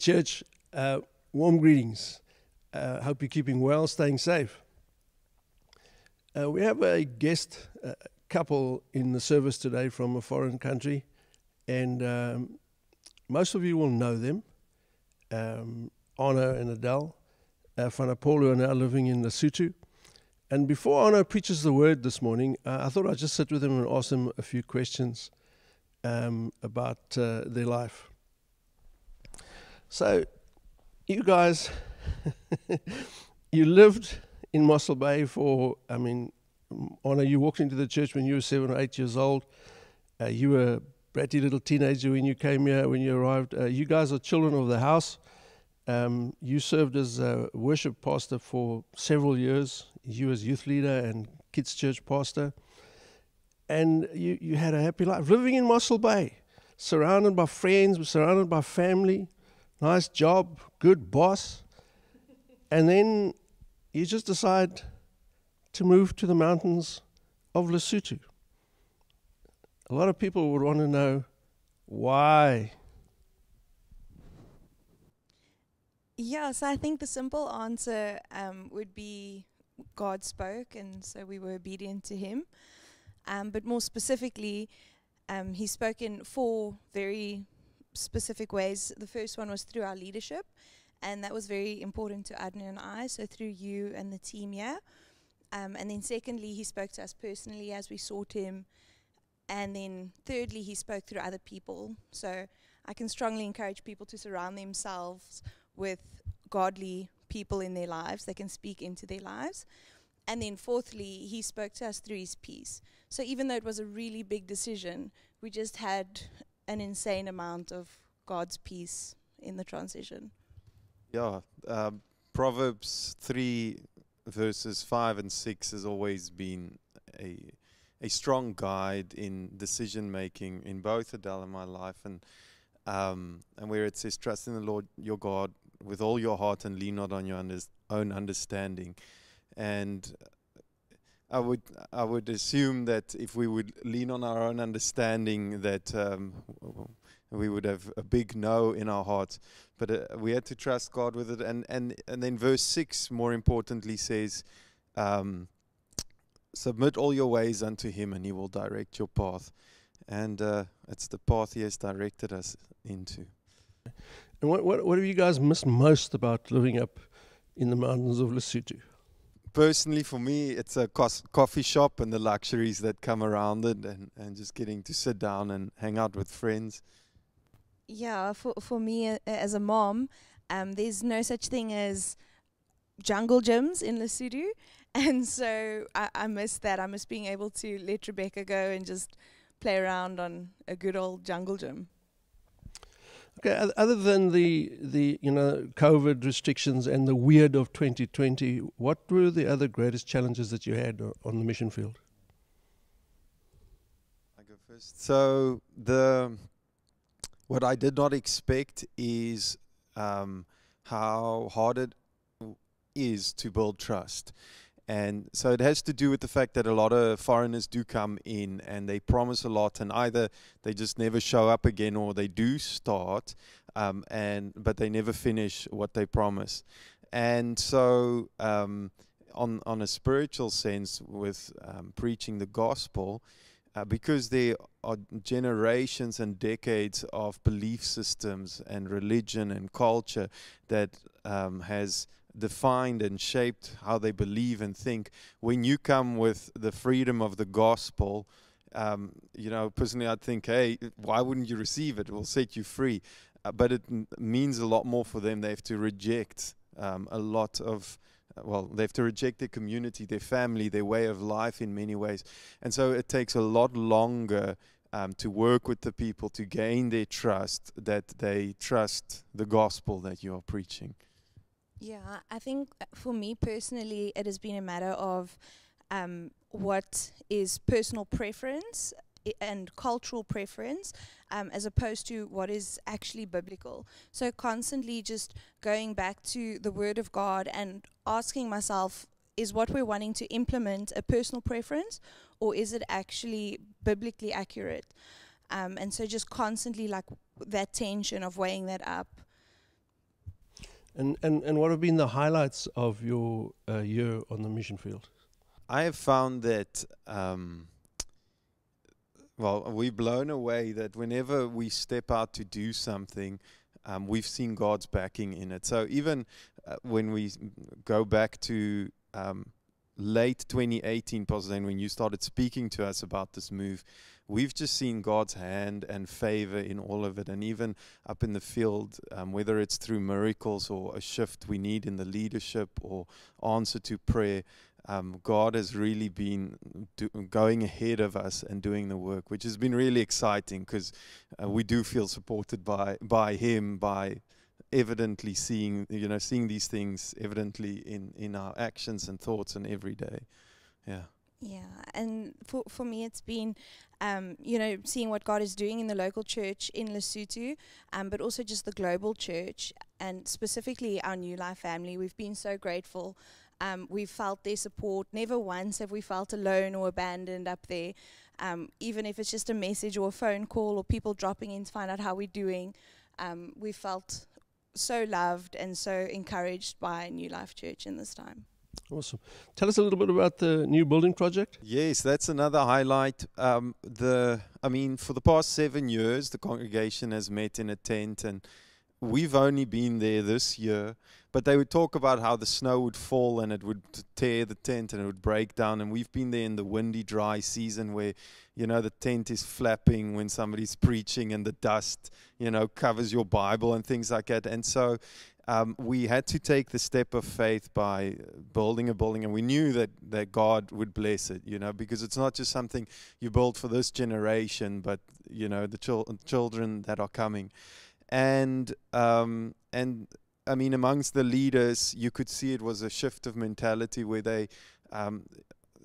Church, uh, warm greetings. Uh, hope you're keeping well, staying safe. Uh, we have a guest a couple in the service today from a foreign country, and um, most of you will know them um, Honor and Adele. Uh, Whanapolu are now living in Lesotho. And before Honor preaches the word this morning, uh, I thought I'd just sit with him and ask him a few questions um, about uh, their life. So, you guys, you lived in Mossel Bay for, I mean, Honor, you walked into the church when you were seven or eight years old. Uh, you were a bratty little teenager when you came here, when you arrived. Uh, you guys are children of the house. Um, you served as a worship pastor for several years. You as youth leader and kids church pastor. And you, you had a happy life living in Mossel Bay, surrounded by friends, surrounded by family nice job, good boss. And then you just decide to move to the mountains of Lesotho. A lot of people would want to know why. Yeah, so I think the simple answer um, would be God spoke, and so we were obedient to Him. Um, but more specifically, um, He spoke in four very specific ways. The first one was through our leadership, and that was very important to Adnan and I, so through you and the team yeah. Um, and then secondly, he spoke to us personally as we sought him. And then thirdly, he spoke through other people. So I can strongly encourage people to surround themselves with godly people in their lives that can speak into their lives. And then fourthly, he spoke to us through his peace. So even though it was a really big decision, we just had an insane amount of God's peace in the transition. Yeah, um, Proverbs 3 verses 5 and 6 has always been a a strong guide in decision making in both Adele and my life and um, and where it says trust in the Lord your God with all your heart and lean not on your under own understanding and I would I would assume that if we would lean on our own understanding, that um, we would have a big no in our heart. But uh, we had to trust God with it, and and and then verse six, more importantly, says, um, "Submit all your ways unto Him, and He will direct your path." And uh, it's the path He has directed us into. And what what what have you guys missed most about living up in the mountains of Lesotho? personally for me it's a coffee shop and the luxuries that come around it and, and just getting to sit down and hang out with friends yeah for, for me uh, as a mom um, there's no such thing as jungle gyms in lesotho and so I, I miss that i miss being able to let rebecca go and just play around on a good old jungle gym Okay, other than the the you know COVID restrictions and the weird of 2020, what were the other greatest challenges that you had on the mission field? I go first. So the what I did not expect is um, how hard it is to build trust. And so it has to do with the fact that a lot of foreigners do come in and they promise a lot, and either they just never show up again or they do start, um, and but they never finish what they promise. And so, um, on on a spiritual sense, with um, preaching the gospel, uh, because there are generations and decades of belief systems and religion and culture that um, has defined and shaped how they believe and think. When you come with the freedom of the gospel, um, you know, personally, I'd think, hey, why wouldn't you receive it? It will set you free. Uh, but it means a lot more for them. They have to reject um, a lot of, uh, well, they have to reject their community, their family, their way of life in many ways. And so it takes a lot longer um, to work with the people to gain their trust that they trust the gospel that you are preaching. Yeah, I think uh, for me personally, it has been a matter of um, what is personal preference eh, and cultural preference um, as opposed to what is actually biblical. So, constantly just going back to the Word of God and asking myself, is what we're wanting to implement a personal preference or is it actually biblically accurate? Um, and so, just constantly like that tension of weighing that up. And, and, and what have been the highlights of your uh, year on the mission field? I have found that, um, well, we have blown away that whenever we step out to do something, um, we've seen God's backing in it. So even uh, when we go back to um, late 2018, Poznan, when you started speaking to us about this move, we've just seen God's hand and favor in all of it. And even up in the field, um, whether it's through miracles or a shift we need in the leadership or answer to prayer, um, God has really been going ahead of us and doing the work, which has been really exciting because uh, we do feel supported by by Him, by evidently seeing you know seeing these things evidently in in our actions and thoughts and every day. Yeah. Yeah, and for for me, it's been um, you know, seeing what God is doing in the local church in Lesotho, um, but also just the global church and specifically our New Life family. We've been so grateful. Um, we've felt their support. Never once have we felt alone or abandoned up there. Um, even if it's just a message or a phone call or people dropping in to find out how we're doing, um, we felt so loved and so encouraged by New Life Church in this time. Awesome. Tell us a little bit about the new building project. Yes, that's another highlight. Um, the, I mean, for the past seven years, the congregation has met in a tent, and we've only been there this year. But they would talk about how the snow would fall and it would tear the tent and it would break down. And we've been there in the windy, dry season where, you know, the tent is flapping when somebody's preaching and the dust, you know, covers your Bible and things like that. And so um, we had to take the step of faith by building a building, and we knew that, that God would bless it, you know, because it's not just something you build for this generation, but, you know, the chil children that are coming. And, um, and I mean, amongst the leaders, you could see it was a shift of mentality where they, um,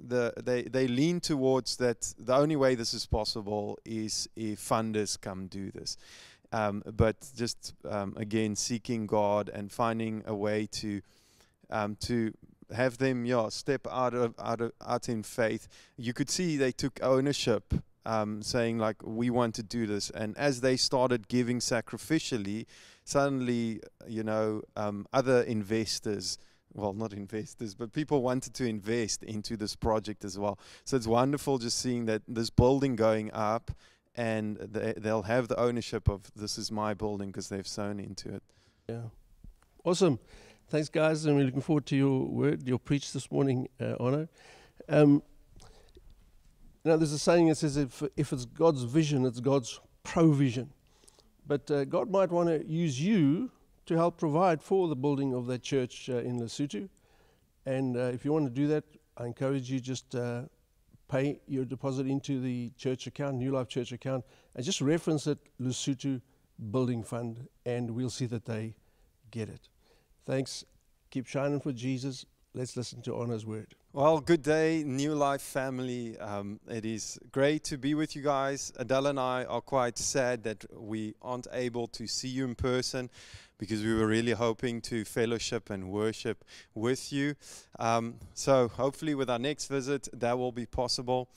the, they, they lean towards that the only way this is possible is if funders come do this. Um, but just um, again seeking God and finding a way to um, to have them yeah step out of out of out in faith. You could see they took ownership, um, saying like we want to do this. And as they started giving sacrificially, suddenly you know um, other investors. Well, not investors, but people wanted to invest into this project as well. So it's wonderful just seeing that this building going up, and they, they'll have the ownership of this is my building because they've sown into it. Yeah. Awesome. Thanks, guys. And we're looking forward to your word, your preach this morning, uh, Ono. Um, now, there's a saying that says if, if it's God's vision, it's God's provision. But uh, God might want to use you to help provide for the building of that church uh, in Lesotho. And uh, if you want to do that, I encourage you just uh, pay your deposit into the church account, New Life Church account, and just reference it, Lesotho Building Fund, and we'll see that they get it. Thanks. Keep shining for Jesus. Let's listen to Honor's word. Well, good day, New Life family. Um, it is great to be with you guys. Adele and I are quite sad that we aren't able to see you in person because we were really hoping to fellowship and worship with you. Um, so, hopefully, with our next visit, that will be possible.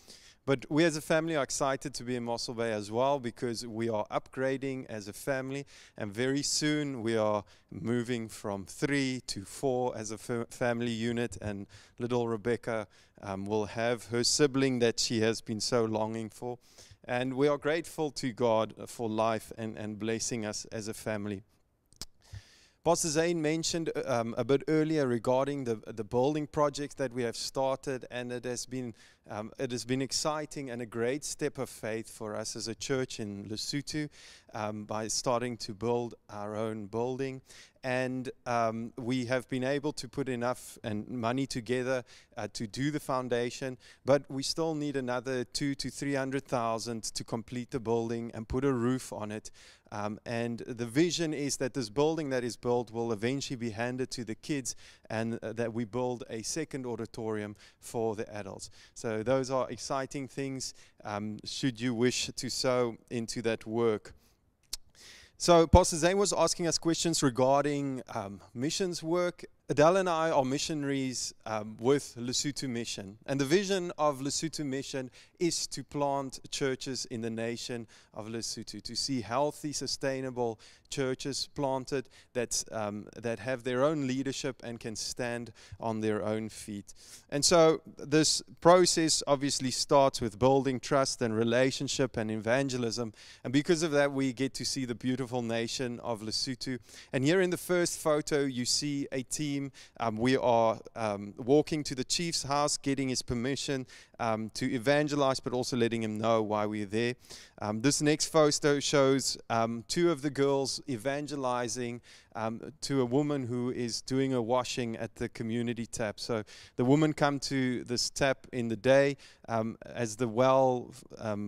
But we as a family are excited to be in Mossel Bay as well because we are upgrading as a family and very soon we are moving from three to four as a family unit and little Rebecca um, will have her sibling that she has been so longing for. And we are grateful to God for life and, and blessing us as a family. Pastor Zane mentioned um, a bit earlier regarding the, the building project that we have started, and it has been um, it has been exciting and a great step of faith for us as a church in Lesotho um, by starting to build our own building. And um, we have been able to put enough and money together uh, to do the foundation, but we still need another two to three hundred thousand to complete the building and put a roof on it. Um, and the vision is that this building that is built will eventually be handed to the kids, and uh, that we build a second auditorium for the adults. So those are exciting things um, should you wish to sow into that work. So Pastor Zane was asking us questions regarding um, missions work Adele and I are missionaries um, with Lesotho Mission. And the vision of Lesotho Mission is to plant churches in the nation of Lesotho, to see healthy, sustainable churches planted that, um, that have their own leadership and can stand on their own feet. And so this process obviously starts with building trust and relationship and evangelism. And because of that, we get to see the beautiful nation of Lesotho. And here in the first photo, you see a team team. Um, we are um, walking to the chief's house, getting his permission um, to evangelize, but also letting him know why we're there. Um, this next photo shows um, two of the girls evangelizing um, to a woman who is doing a washing at the community tap. So the woman come to this tap in the day as the well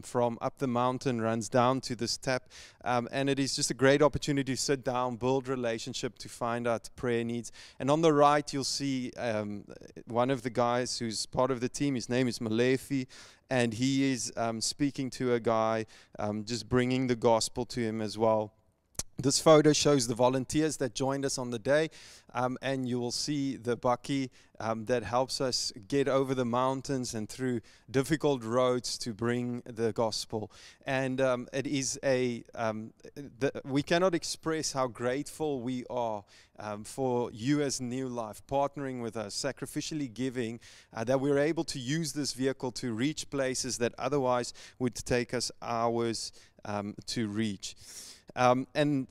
from up the mountain runs down to this tap. and it is just a great opportunity to sit down, build relationship, to find out prayer needs. And on on the right, you'll see um, one of the guys who's part of the team. His name is Malefi, and he is um, speaking to a guy, um, just bringing the gospel to him as well. This photo shows the volunteers that joined us on the day, um, and you will see the bucky um, that helps us get over the mountains and through difficult roads to bring the gospel. And um, it is a, um, the, we cannot express how grateful we are um, for you as New Life, partnering with us, sacrificially giving, uh, that we're able to use this vehicle to reach places that otherwise would take us hours um, to reach. Um, and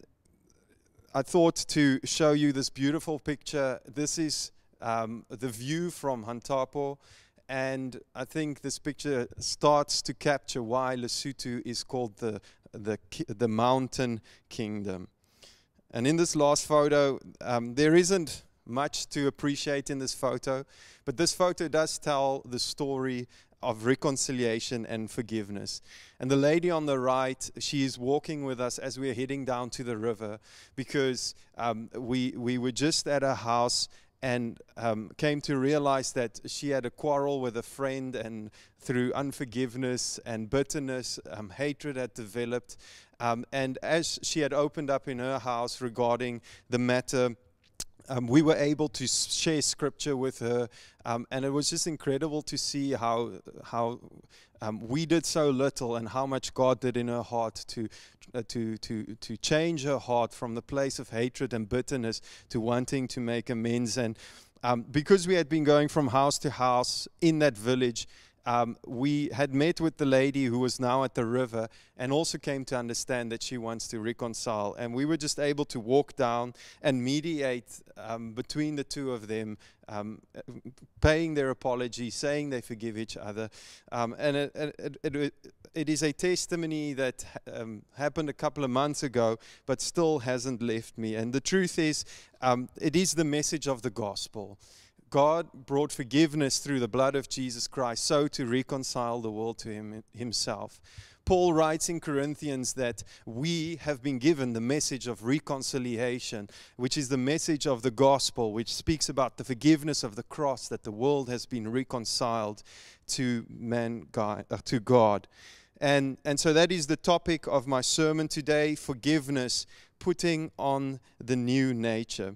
I thought to show you this beautiful picture. This is um, the view from Hantapo. And I think this picture starts to capture why Lesotho is called the, the, the mountain kingdom. And in this last photo, um, there isn't much to appreciate in this photo. But this photo does tell the story of reconciliation and forgiveness. And the lady on the right, she is walking with us as we're heading down to the river because um, we, we were just at her house and um, came to realize that she had a quarrel with a friend, and through unforgiveness and bitterness, um, hatred had developed. Um, and as she had opened up in her house regarding the matter, um, we were able to share scripture with her, um, and it was just incredible to see how how um, we did so little and how much God did in her heart to uh, to to to change her heart from the place of hatred and bitterness to wanting to make amends. And um, because we had been going from house to house in that village, um, we had met with the lady who was now at the river and also came to understand that she wants to reconcile. And we were just able to walk down and mediate um, between the two of them, um, paying their apology, saying they forgive each other. Um, and it, it, it, it is a testimony that um, happened a couple of months ago, but still hasn't left me. And the truth is, um, it is the message of the gospel. God brought forgiveness through the blood of Jesus Christ, so to reconcile the world to him, himself. Paul writes in Corinthians that we have been given the message of reconciliation, which is the message of the gospel, which speaks about the forgiveness of the cross, that the world has been reconciled to man uh, to God. And, and so that is the topic of my sermon today forgiveness, putting on the new nature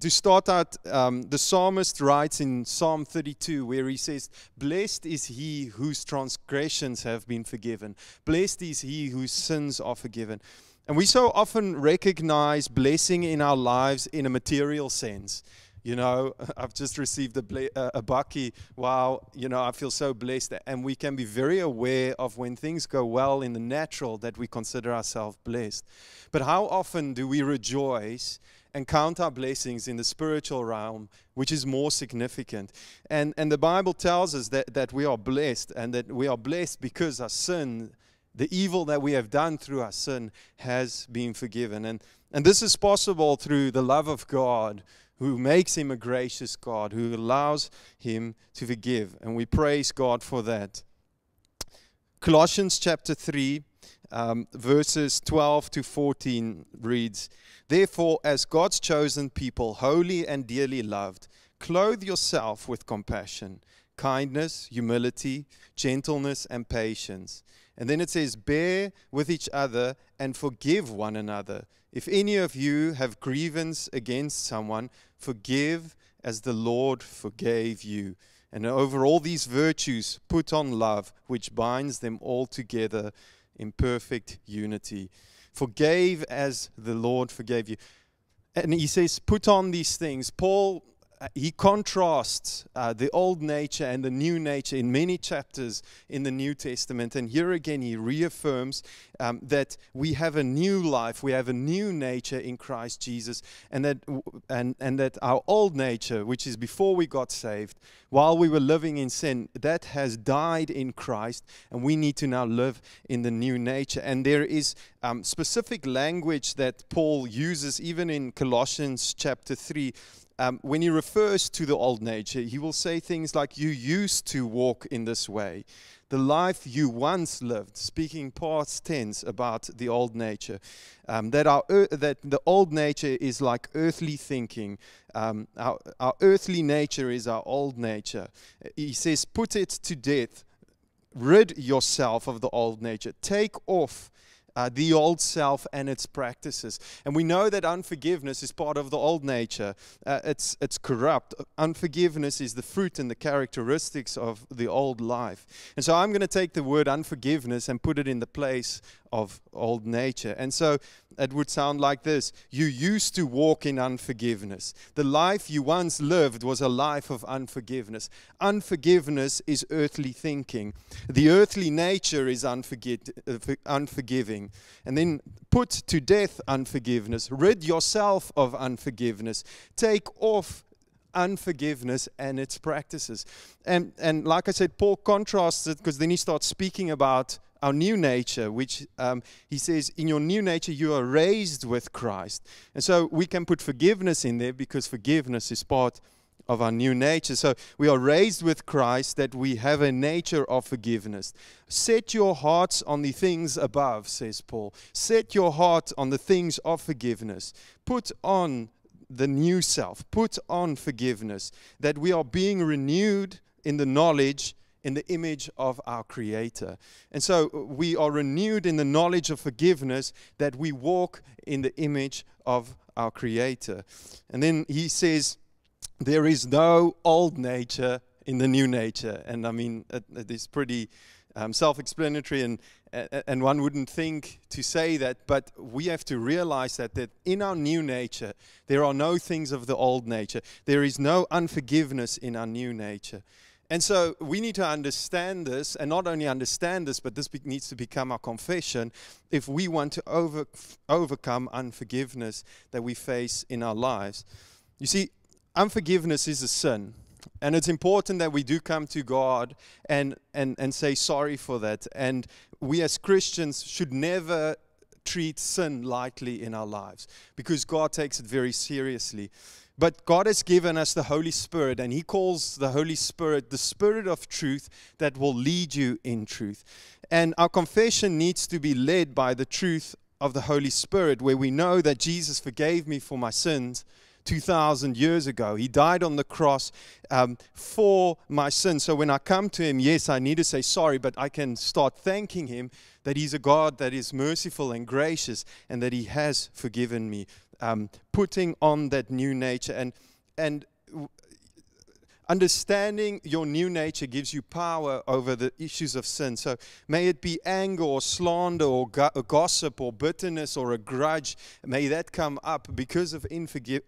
to start out, um, the psalmist writes in Psalm 32, where he says, Blessed is he whose transgressions have been forgiven, blessed is he whose sins are forgiven. And we so often recognize blessing in our lives in a material sense. You know, I've just received a, ble- a bucky. Wow, you know, I feel so blessed. And we can be very aware of when things go well in the natural that we consider ourselves blessed. But how often do we rejoice encounter blessings in the spiritual realm, which is more significant. And, and the Bible tells us that, that we are blessed, and that we are blessed because our sin, the evil that we have done through our sin, has been forgiven. And, and this is possible through the love of God, who makes him a gracious God, who allows him to forgive. And we praise God for that. Colossians chapter 3 um, verses 12 to 14 reads Therefore, as God's chosen people, holy and dearly loved, clothe yourself with compassion, kindness, humility, gentleness, and patience. And then it says, Bear with each other and forgive one another. If any of you have grievance against someone, forgive as the Lord forgave you. And over all these virtues, put on love, which binds them all together in perfect unity. Forgave as the Lord forgave you. And he says, Put on these things. Paul he contrasts uh, the old nature and the new nature in many chapters in the New Testament. And here again, he reaffirms um, that we have a new life, we have a new nature in Christ Jesus, and that, and, and that our old nature, which is before we got saved, while we were living in sin, that has died in Christ, and we need to now live in the new nature. And there is um, specific language that Paul uses, even in Colossians chapter 3 um, when he refers to the old nature, he will say things like, You used to walk in this way. The life you once lived, speaking past tense about the old nature, um, that, our, that the old nature is like earthly thinking. Um, our, our earthly nature is our old nature. He says, Put it to death rid yourself of the old nature. Take off uh, the old self and its practices. And we know that unforgiveness is part of the old nature, uh, it's, it's corrupt. Unforgiveness is the fruit and the characteristics of the old life. And so I'm going to take the word unforgiveness and put it in the place of old nature. And so it would sound like this You used to walk in unforgiveness. The life you once lived was a life of unforgiveness. Unforgiveness is earthly thinking, the earthly nature is unforgi- uh, unforgiving. And then put to death unforgiveness, rid yourself of unforgiveness, take off unforgiveness and its practices. And, and like I said, Paul contrasts it because then he starts speaking about our new nature, which um, he says, in your new nature, you are raised with Christ. And so we can put forgiveness in there because forgiveness is part of our new nature. So we are raised with Christ that we have a nature of forgiveness. Set your hearts on the things above, says Paul. Set your heart on the things of forgiveness. Put on the new self, put on forgiveness, that we are being renewed in the knowledge in the image of our Creator. And so uh, we are renewed in the knowledge of forgiveness that we walk in the image of our Creator. And then he says, There is no old nature in the new nature. And I mean, it, it is pretty. Um, self-explanatory and uh, uh, and one wouldn't think to say that but we have to realize that that in our new nature there are no things of the old nature there is no unforgiveness in our new nature and so we need to understand this, and not only understand this, but this needs to become our confession if we want to over, overcome unforgiveness that we face in our lives. You see, unforgiveness is a sin. And it's important that we do come to God and, and, and say sorry for that. And we as Christians should never treat sin lightly in our lives because God takes it very seriously. But God has given us the Holy Spirit, and He calls the Holy Spirit the Spirit of truth that will lead you in truth. And our confession needs to be led by the truth of the Holy Spirit, where we know that Jesus forgave me for my sins. 2,000 years ago. He died on the cross um, for my sin. So when I come to Him, yes, I need to say sorry, but I can start thanking Him that He's a God that is merciful and gracious and that He has forgiven me um, putting on that new nature. And, and Understanding your new nature gives you power over the issues of sin. So may it be anger or slander or, go- gossip or bitterness or a grudge. May that come up because of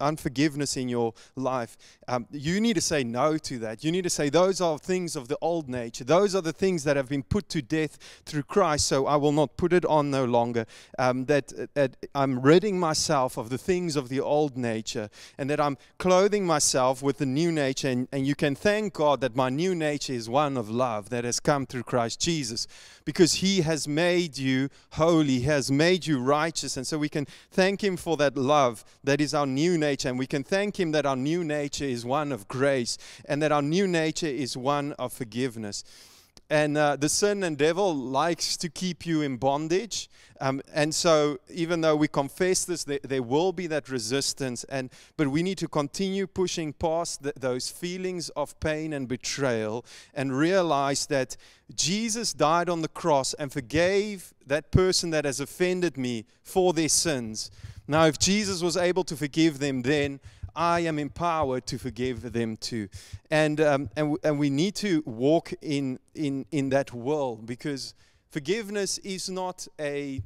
unforgiveness in your life. Um, you need to say no to that. You need to say, Those are things of the old nature. Those are the things that have been put to death through Christ. So I will not put it on no longer. Um, that, that I'm ridding myself of the things of the old nature and that I'm clothing myself with the new nature. And, and you can thank God that my new nature is one of love that has come through Christ Jesus because He has made you holy, He has made you righteous. And so we can thank Him for that love that is our new nature. And we can thank Him that our new nature is one of grace and that our new nature is one of forgiveness and uh, the sin and devil likes to keep you in bondage um, and so even though we confess this there, there, will be that resistance and but we need to continue pushing past the, those feelings of pain and betrayal and realize that jesus died on the cross and forgave that person that has offended me for their sins now if jesus was able to forgive them then I am empowered to forgive them too. And, um, and, and we need to walk in, in, in that world because forgiveness is not a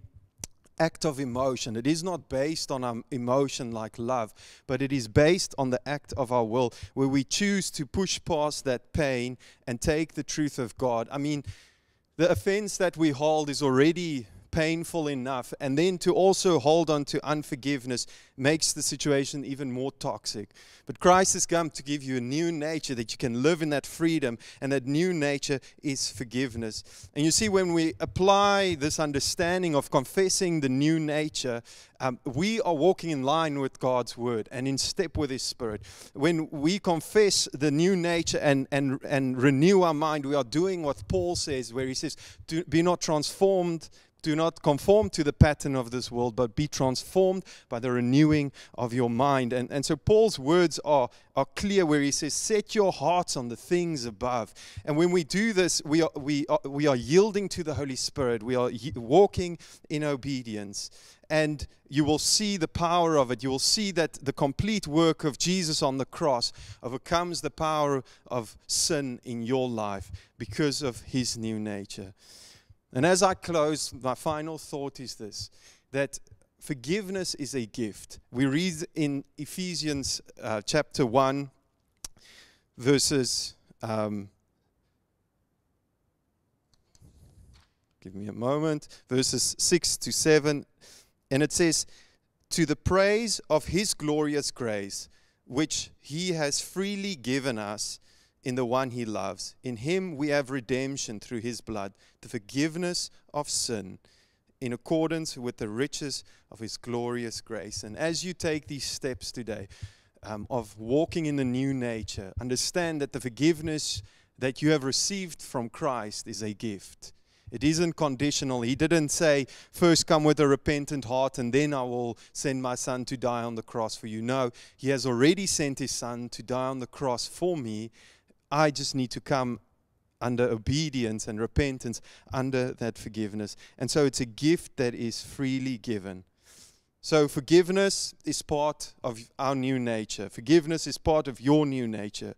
act of emotion. It is not based on our emotion like love, but it is based on the act of our will, where we choose to push past that pain and take the truth of God. I mean, the offense that we hold is already painful enough. And then to also hold on to unforgiveness makes the situation even more toxic. But Christ has come to give you a new nature that you can live in that freedom, and that new nature is forgiveness. And you see, when we apply this understanding of confessing the new nature, um, we are walking in line with God's word and in step with His Spirit. When we confess the new nature and, and, and renew our mind, we are doing what Paul says, where he says, Be not transformed do not conform to the pattern of this world, but be transformed by the renewing of your mind. And, and so Paul's words are, are clear where he says, Set your hearts on the things above. And when we do this, we are, we are, we are yielding to the Holy Spirit, we are walking in obedience. And you will see the power of it. You will see that the complete work of Jesus on the cross overcomes the power of sin in your life because of his new nature. And as I close, my final thought is this that forgiveness is a gift. We read in Ephesians uh, chapter 1, verses. Um, give me a moment. Verses 6 to 7. And it says, To the praise of his glorious grace, which he has freely given us in the one he loves. In him we have redemption through his blood, the forgiveness of sin, in accordance with the riches of his glorious grace. And as you take these steps today um, of walking in the new nature, understand that the forgiveness that you have received from Christ is a gift. It isn't conditional. He didn't say, first come with a repentant heart and then I will send my son to die on the cross for you. No, he has already sent his son to die on the cross for me I just need to come under obedience and repentance, under that forgiveness. And so it's a gift that is freely given. So forgiveness is part of our new nature. Forgiveness is part of your new nature.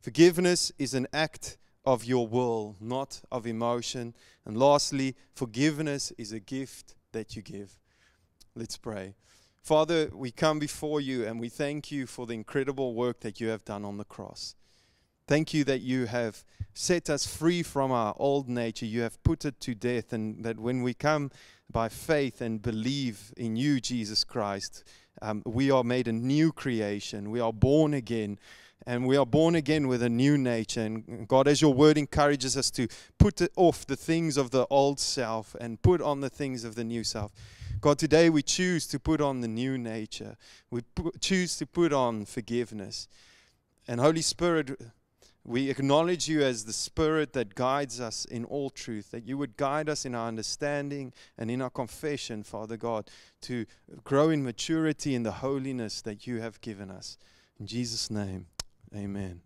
Forgiveness is an act of your will, not of emotion. And lastly, forgiveness is a gift that you give. Let's pray. Father, we come before you and we thank you for the incredible work that you have done on the cross. Thank you that you have set us free from our old nature. You have put it to death, and that when we come by faith and believe in you, Jesus Christ, um, we are made a new creation. We are born again, and we are born again with a new nature. And God, as your word encourages us to put off the things of the old self and put on the things of the new self. God, today we choose to put on the new nature. We choose to put on forgiveness. And Holy Spirit, we acknowledge you as the Spirit that guides us in all truth, that you would guide us in our understanding and in our confession, Father God, to grow in maturity in the holiness that you have given us. In Jesus' name, amen.